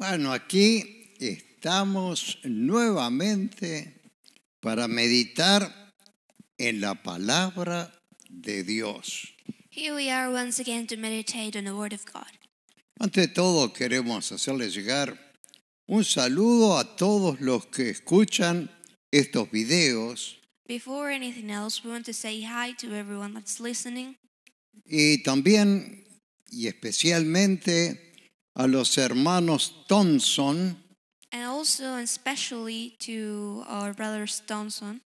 Bueno, aquí estamos nuevamente para meditar en la palabra de Dios. Ante todo queremos hacerles llegar un saludo a todos los que escuchan estos videos Before anything else, we want to say hi to everyone that's listening y también y especialmente a los hermanos Thompson. And also and especially to our brothers Thompson.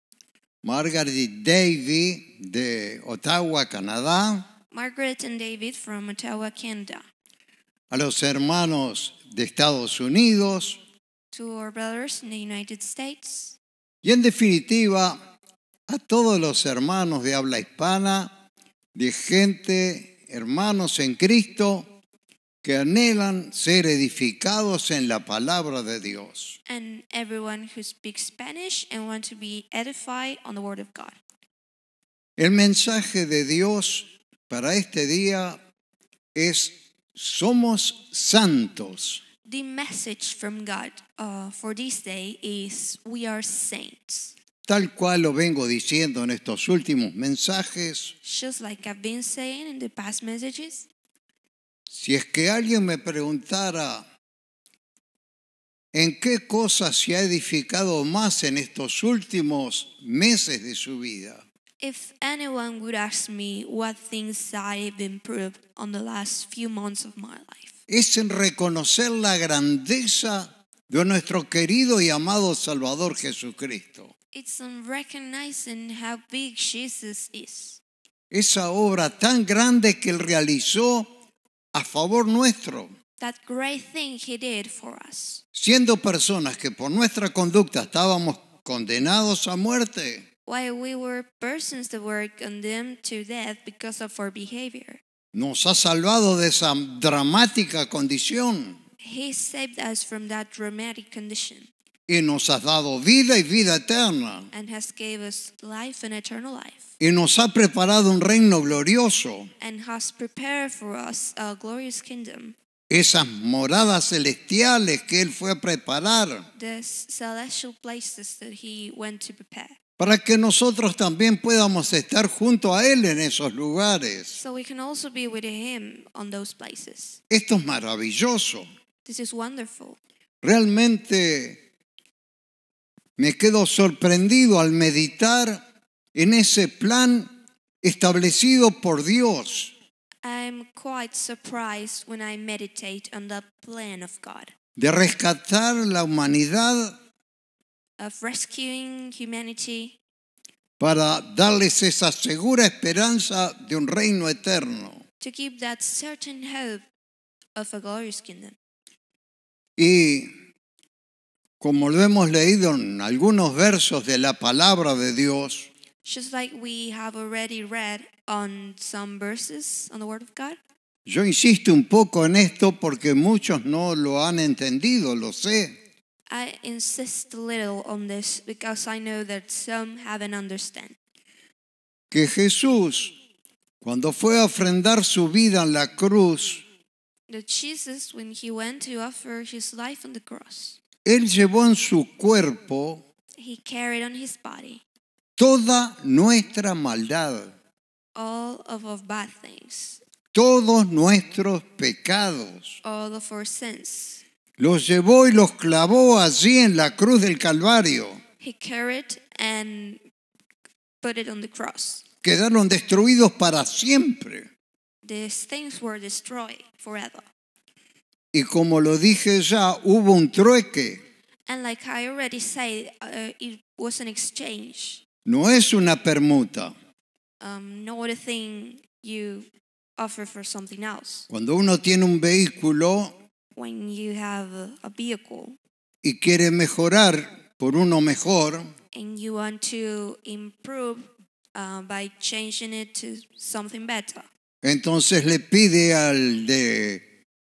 Margaret David de Ottawa, Canadá. Margaret and David from Ottawa, Canada. A los hermanos de Estados Unidos. To our brothers in the United States. Y en definitiva, a todos los hermanos de habla hispana, de gente, hermanos en Cristo que anhelan ser edificados en la palabra de Dios. And everyone who speaks Spanish and want to be edified on the word of God. El mensaje de Dios para este día es somos santos. The message from God uh, for this day is we are saints. Tal cual lo vengo diciendo en estos últimos mensajes. Just like I've been saying in the past messages. Si es que alguien me preguntara en qué cosas se ha edificado más en estos últimos meses de su vida, es en reconocer la grandeza de nuestro querido y amado Salvador Jesucristo. it's recognizing how big Jesus is. Esa obra tan grande que él realizó a favor nuestro. Siendo personas que por nuestra conducta estábamos condenados a muerte. Nos ha salvado de esa dramática condición. Y nos has dado vida y vida eterna. Y nos ha preparado un reino glorioso. Esas moradas celestiales que él fue a preparar. para que nosotros también podamos estar junto a Él en esos lugares. Esto es maravilloso. Realmente me quedo sorprendido al meditar en ese plan establecido por Dios. de rescatar la humanidad para darles esa segura esperanza de un reino eterno. Y como lo hemos leído en algunos versos de la palabra de Dios, yo insisto un poco en esto porque muchos no lo han entendido, lo sé. Que Jesús, cuando fue a ofrendar su vida en la cruz, él llevó en su cuerpo toda nuestra maldad, todos nuestros pecados. Los llevó y los clavó allí en la cruz del Calvario. Quedaron destruidos para siempre. Y como lo dije ya, hubo un trueque. Uh, no es una permuta. Um, Cuando uno tiene un vehículo y quiere mejorar por uno mejor, entonces le pide al de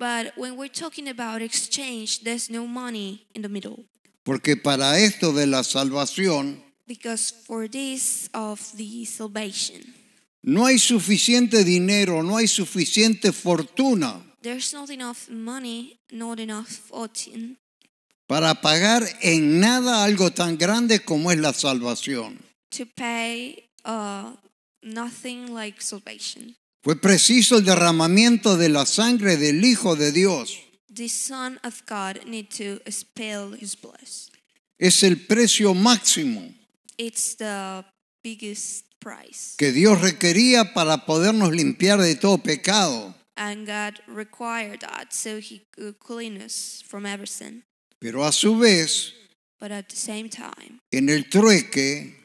But when we're talking about exchange, there's no money in the middle. Porque para esto de la salvación, Because for this of the salvation, no hay suficiente dinero, no hay suficiente fortuna there's not enough money, not enough fortune para pagar en nada algo tan grande como es la salvación. to pay uh, nothing like salvation. Fue preciso el derramamiento de la sangre del Hijo de Dios. Es el precio máximo que Dios requería para podernos limpiar de todo pecado. Pero a su vez, en el trueque,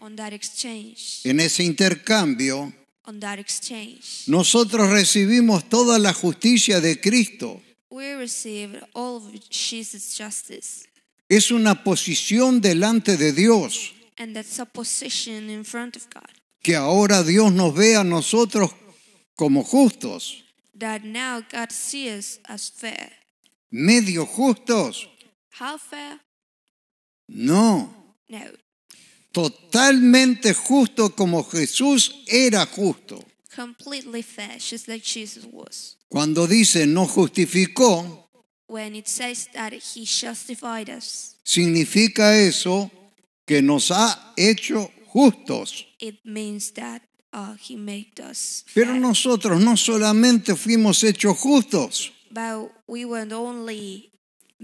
en ese intercambio, on that exchange. Nosotros recibimos toda la justicia de Cristo. We receive all of Jesus' justice. Es una posición delante de Dios. And that's a position in front of God. Que ahora Dios nos ve a nosotros como justos. That now God sees us as fair. Medio justos. How fair? No. No totalmente justo como Jesús era justo. Cuando dice no justificó, significa eso que nos ha hecho justos. Uh, Pero nosotros no solamente fuimos hechos justos.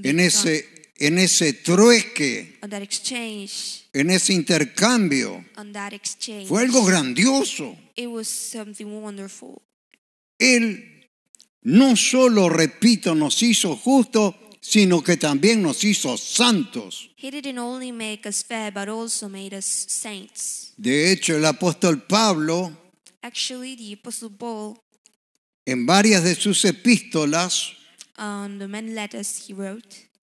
en ese en ese trueque, en ese intercambio, fue algo grandioso. Él no solo, repito, nos hizo justos, sino que también nos hizo santos. De hecho, el apóstol Pablo, en varias de sus epístolas,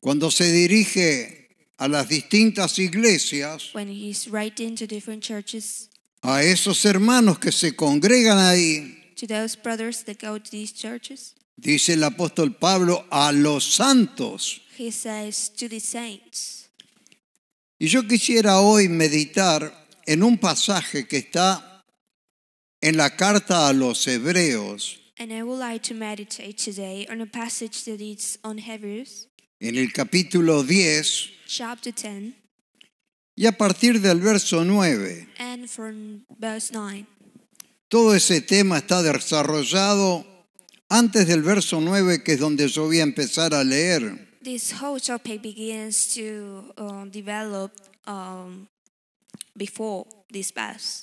cuando se dirige a las distintas iglesias, a esos hermanos que se congregan ahí, dice el apóstol Pablo, a los santos. Y yo quisiera hoy meditar en un pasaje que está en la carta a los hebreos en el capítulo 10, y a partir del verso 9. Todo ese tema está desarrollado antes del verso 9, que es donde yo voy a empezar a leer.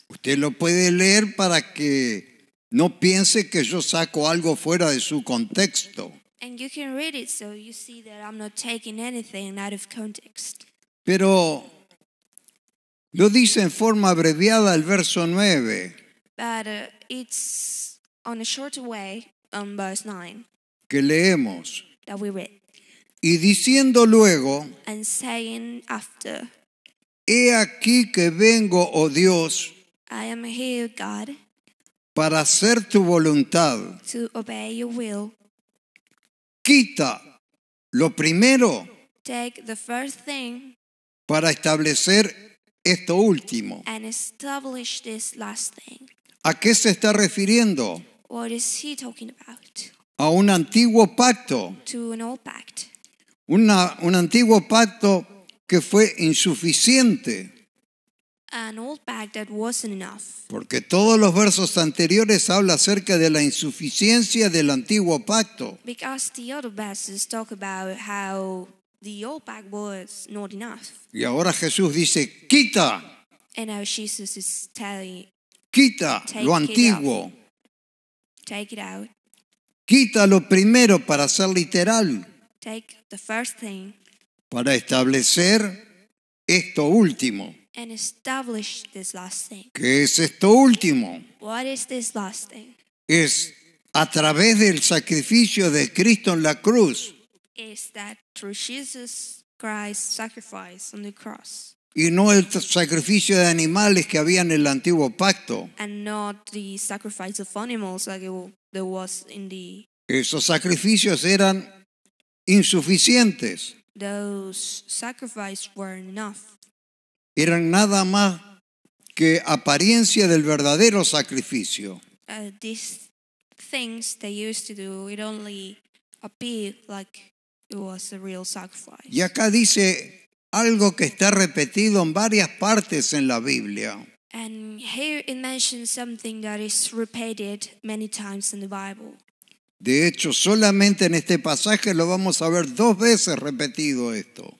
Usted lo puede leer para que no piense que yo saco algo fuera de su contexto. And you can read it so you see that I'm not taking anything out of context. Pero lo dice en forma abreviada el verso 9. But uh, it's on a short way on um, verse 9 que leemos. That we read. Y diciendo luego, And saying after, He aquí que vengo, oh Dios, I am here, God, para hacer tu voluntad. To obey your will. Quita lo primero para establecer esto último. ¿A qué se está refiriendo? A un antiguo pacto. un antiguo pacto que fue insuficiente Uh, Porque todos los versos anteriores habla acerca de la insuficiencia del antiguo pacto. Y ahora Jesús dice, quita. quita lo antiguo. Quita lo primero para ser literal. Para establecer esto último and establish this last thing. ¿Qué es esto último? What is this last thing? Es a través del sacrificio de Cristo en la cruz. Is that through Jesus Christ's sacrifice on the cross. Y no el sacrificio de animales que había en el antiguo pacto. And not the sacrifice of animals like there was in the Esos sacrificios eran insuficientes. Those sacrifices were enough eran nada más que apariencia del verdadero sacrificio. Uh, these things they used to do, it only appeared like it was a real sacrifice. Y acá dice algo que está repetido en varias partes en la Biblia. And here it mentions something that is repeated many times in the Bible. De hecho, solamente en este pasaje lo vamos a ver dos veces repetido esto.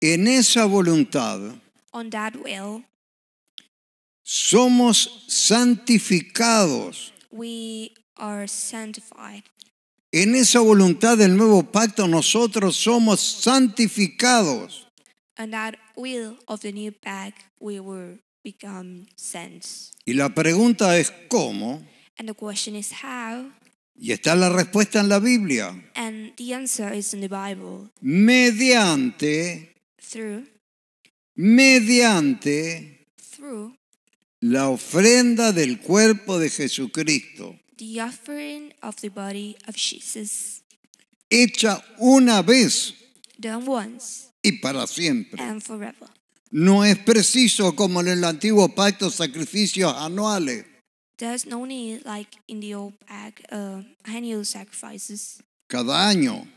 En esa voluntad somos santificados. En esa voluntad del nuevo pacto nosotros somos santificados. Y la pregunta es cómo. Y está la respuesta en la Biblia. Mediante mediante la ofrenda del cuerpo de Jesucristo. Hecha una vez. Y para siempre. No es preciso como en el antiguo pacto sacrificios anuales. Cada año.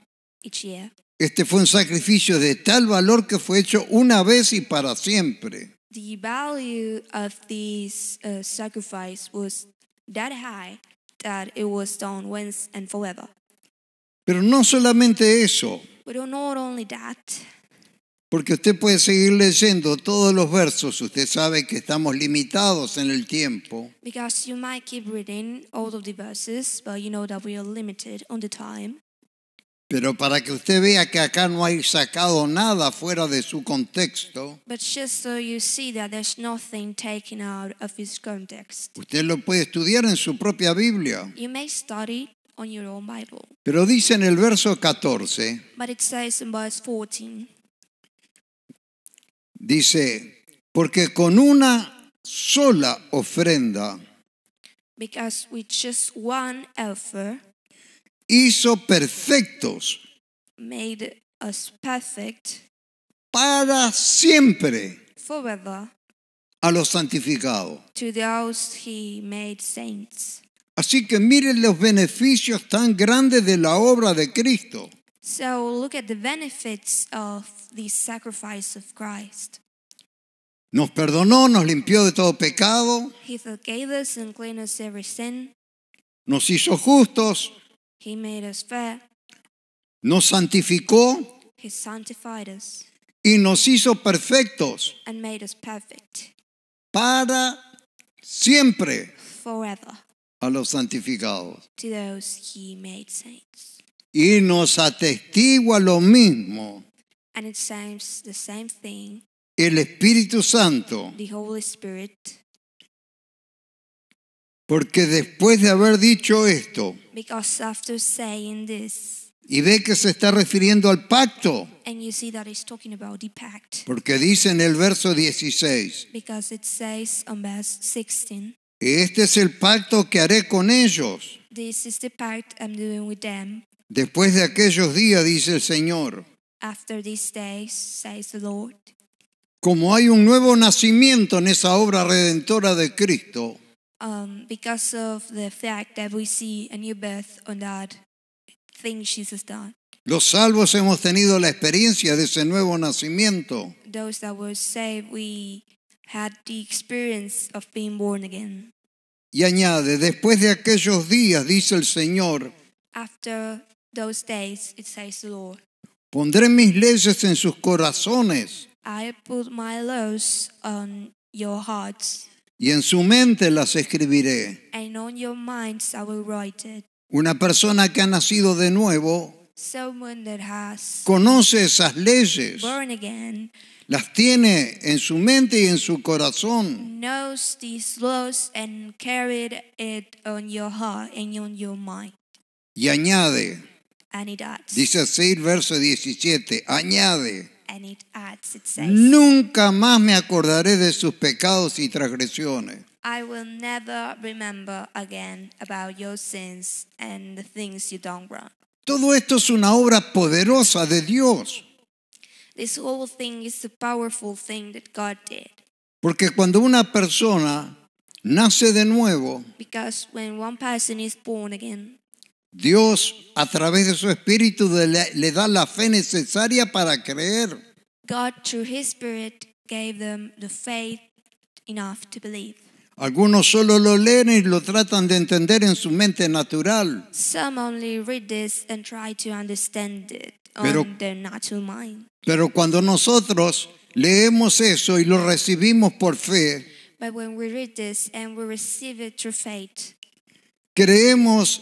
Este fue un sacrificio de tal valor que fue hecho una vez y para siempre. Pero no solamente eso, porque usted puede seguir leyendo todos los versos, usted sabe que estamos limitados en el tiempo. Pero para que usted vea que acá no hay sacado nada fuera de su contexto, usted lo puede estudiar en su propia Biblia. Pero dice en el verso 14, Dice, porque con una sola ofrenda hizo perfectos para siempre a los santificados. Así que miren los beneficios tan grandes de la obra de Cristo. So look at the benefits of the sacrifice of Christ. Nos perdonó, nos limpió de todo pecado. He forgave us and cleaned us every sin. Nos hizo justos. He made us fair. Nos santificó. He sanctified us. Y nos hizo perfectos. And made us perfect. Para siempre. Forever. A los santificados. To those he made saints. y nos atestigua lo mismo. El Espíritu Santo. Porque después de haber dicho esto, y ve que se está refiriendo al pacto, porque dice en el verso 16, este es el pacto que haré con ellos. Después de aquellos días, dice el Señor. Como hay un nuevo nacimiento en esa obra redentora de Cristo. Los salvos hemos tenido la experiencia de ese nuevo nacimiento. Y añade, después de aquellos días, dice el Señor. Those days, it says the Lord. Pondré mis leyes en sus corazones. I put my laws on your hearts. Y en su mente las escribiré. And on your minds I will write it. Una persona que ha nacido de nuevo Someone that has conoce esas leyes. Born again, las tiene en su mente y en su corazón. Knows these laws and carried it on your heart and on your mind. Y añade. And Dice así el verso 17, añade, and it adds, it says, nunca más me acordaré de sus pecados y transgresiones. I will never remember again about your sins and the things you don't run. Todo esto es una obra poderosa de Dios. This whole thing is a powerful thing that God did. Porque cuando una persona nace de nuevo, Because when one person is born again, Dios a través de su espíritu le, da la fe necesaria para creer. Algunos solo lo leen y lo tratan de entender en su mente natural. pero, natural Pero cuando nosotros leemos eso y lo recibimos por fe, creemos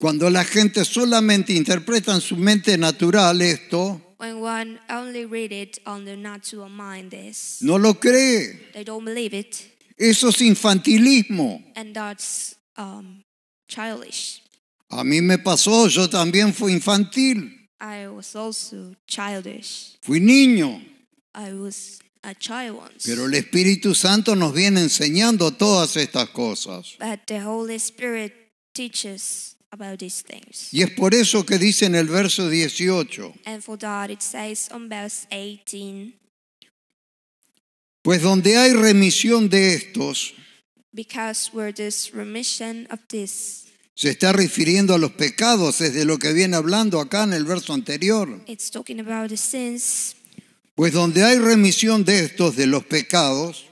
Cuando la gente solamente interpreta en su mente natural esto, no lo cree. Eso es infantilismo. Um, a mí me pasó, yo también fui infantil. Fui niño. Pero el Espíritu Santo nos viene enseñando todas estas cosas. Y es por eso que dice en el verso 18. Pues donde hay remisión de estos. Se está refiriendo a los pecados, desde lo que viene hablando acá en el verso anterior. Pues donde hay remisión de estos, de los pecados.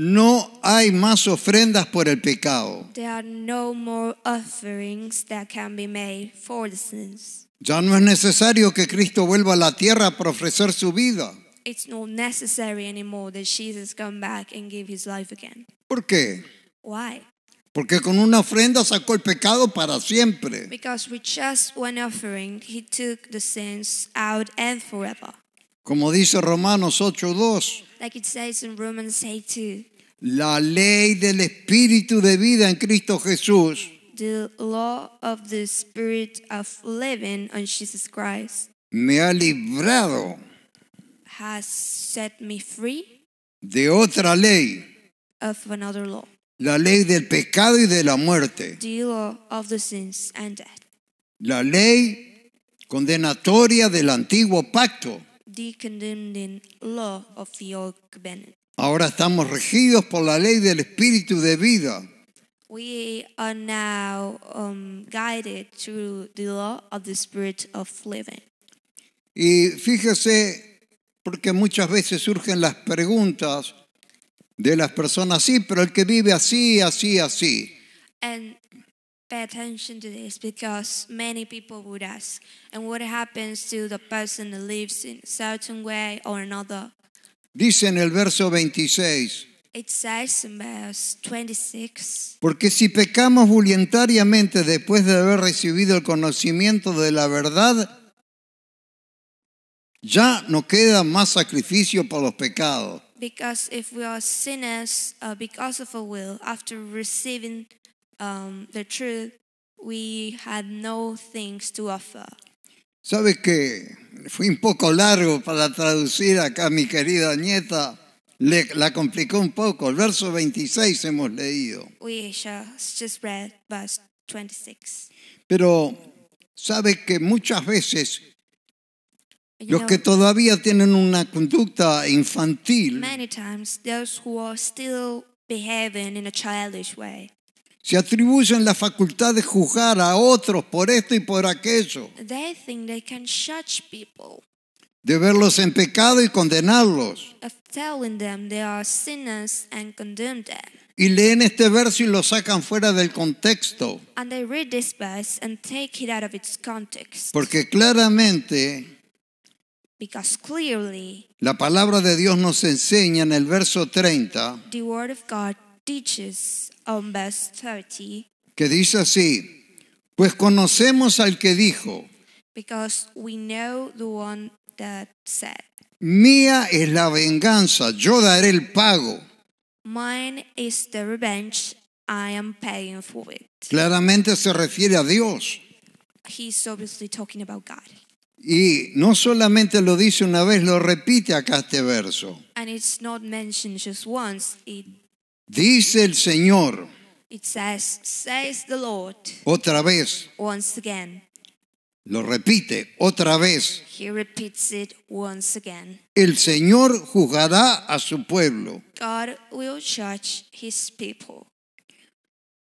No hay más ofrendas por el pecado. There are no more offerings that can be made for the sins. Ya no es necesario que Cristo vuelva a la tierra para ofrecer su vida. It's not necessary anymore that Jesus come back and give his life again. ¿Por qué? Why? Porque con una ofrenda sacó el pecado para siempre. Because with just one offering he took the sins out and forever. Como dice Romanos 8:2. La ley del espíritu de vida en Cristo Jesús. Me ha librado. De otra ley. La ley del pecado y de la muerte. La ley condenatoria del antiguo pacto. Ahora estamos regidos por la ley del espíritu de vida. Y fíjese, porque muchas veces surgen las preguntas de las personas, sí, pero el que vive así, así, así pay attention to this because many people would ask, and what happens to the person that lives in a certain way or another? Dice en el verso 26. It says in verse 26. Porque si pecamos voluntariamente después de haber recibido el conocimiento de la verdad, ya no queda más sacrificio para los pecados. Because if we are sinners uh, because of a will, after receiving um, the truth, we had no things to que fue un poco largo para traducir acá mi querida nieta? la complicó un poco. El verso 26 hemos leído. 26. Pero sabes que muchas veces los que todavía tienen una conducta infantil se atribuyen la facultad de juzgar a otros por esto y por aquello. De verlos en pecado y condenarlos. Y leen este verso y lo sacan fuera del contexto. Porque claramente la palabra de Dios nos enseña en el verso 30 teaches on verse 30, que dice así, pues conocemos al que dijo, because we know the one that said, mía es la venganza, yo daré el pago. Mine is the revenge I am paying for it. Claramente se refiere a Dios. He's obviously talking about God. Y no solamente lo dice una vez, lo repite acá este verso. And it's not mentioned just once, it Dice el Señor. Otra vez. Lo repite otra vez. El Señor juzgará a su pueblo.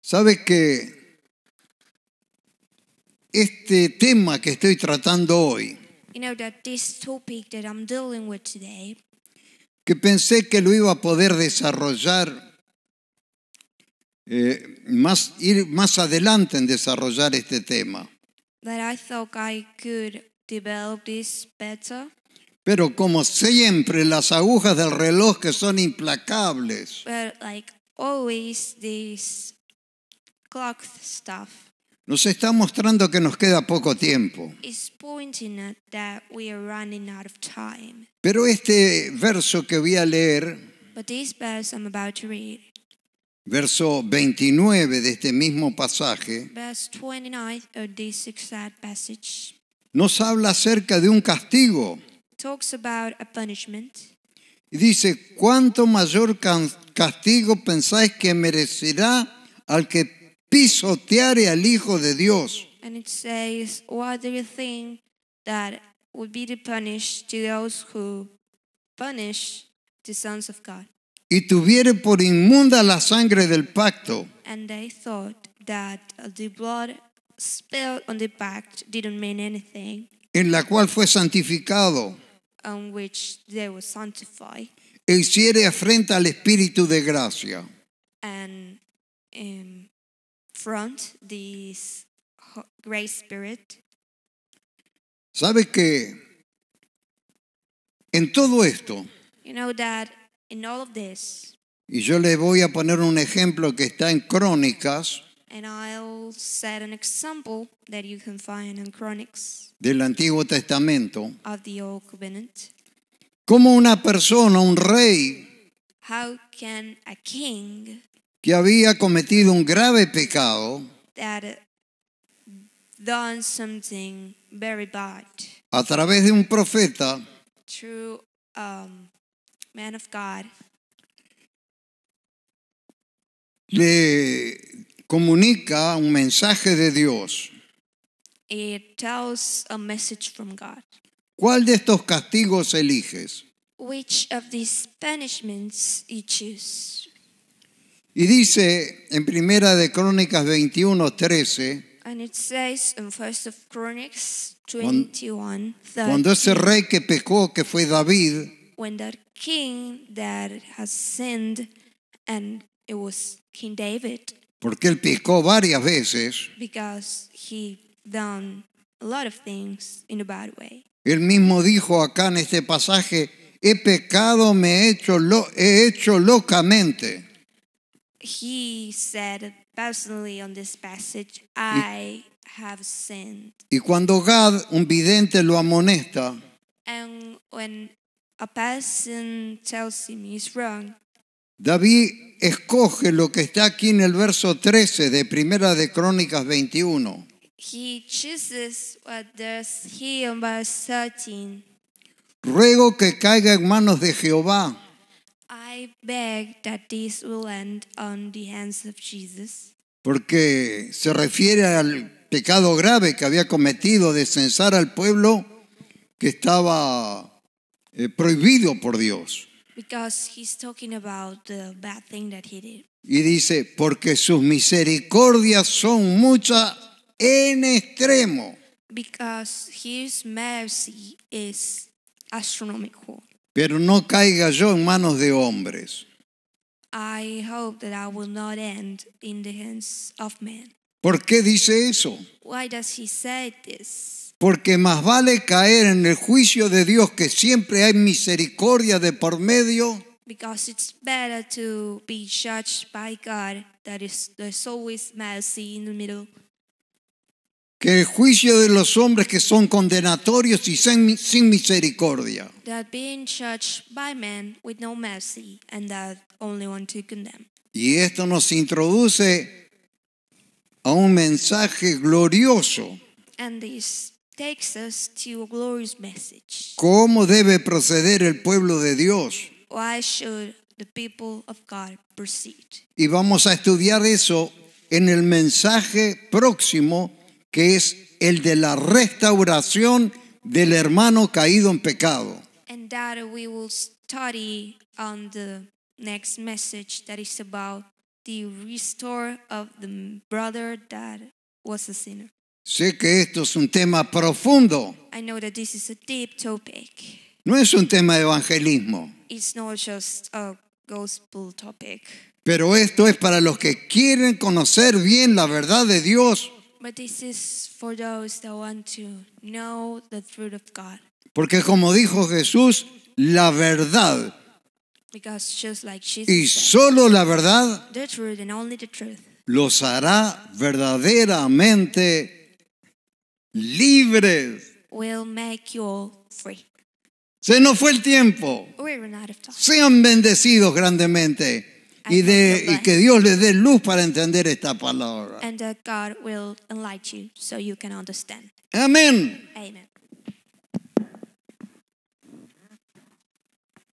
¿Sabe que este tema que estoy tratando hoy? Que pensé que lo iba a poder desarrollar eh, más, ir más adelante en desarrollar este tema. Pero como siempre, las agujas del reloj que son implacables. Nos está mostrando que nos queda poco tiempo. Pero este verso que voy a leer Verso 29 de este mismo pasaje passage nos habla acerca de un castigo. talks about a punishment. Y dice, ¿cuánto mayor castigo pensáis que merecerá al que pisoteare al Hijo de Dios? And it says, What do you think that would be the punish to those who punish the sons of God? y tuviere por inmunda la sangre del pacto. En la cual fue santificado. E hiciere afrenta al espíritu de gracia. sabes em, ¿Sabe que en todo esto? Y yo le voy a poner un ejemplo que está en Crónicas del Antiguo Testamento. Como una persona, un rey que había cometido un grave pecado, a través de un profeta, um, man of God. Le comunica un mensaje de Dios. ¿Cuál de estos castigos eliges? Y dice en Primera de Crónicas 21, 13, 21, cuando ese rey que pecó, que fue David, when that king that has sinned and it was King David. Porque él pecó varias veces. Because he done a lot of things in a bad way. Él mismo dijo acá en este pasaje, he pecado, me he hecho, lo, he hecho locamente. He said personally on this passage, I y, have sinned. Y cuando Gad, un vidente, lo amonesta, And when David escoge lo que está aquí en el verso 13 de Primera de Crónicas 21. He what 13. Ruego que caiga en manos de Jehová. I beg that this will end on the hands of Jesus. Porque se refiere al pecado grave que había cometido de censar al pueblo que estaba eh, prohibido por Dios. Because he's talking about the bad thing that he did. Y dice, porque sus misericordias son muchas en extremo. Because his mercy is astronomical. Pero no caiga yo en manos de hombres. I hope that I will not end in the hands of men. ¿Por qué dice eso? Why does he say this? porque más vale caer en el juicio de Dios que siempre hay misericordia de por medio. Que el juicio de los hombres que son condenatorios y sin, misericordia. Y esto nos introduce a un mensaje glorioso takes us to a glorious message. ¿Cómo debe proceder el pueblo de Dios? Why should the people of God proceed? Y vamos a estudiar eso en el mensaje próximo que es el de la restauración del hermano caído en pecado. And that we will study on the next message that is about the restore of the brother that was a sinner. Sé que esto es un tema profundo. No es un tema de evangelismo. Pero esto es para los que quieren conocer bien la verdad de Dios. Porque como dijo Jesús, la verdad y solo la verdad los hará verdaderamente libres. Se nos fue el tiempo. Sean bendecidos grandemente. Y, de, y, que Dios les dé luz para entender esta palabra. Amén.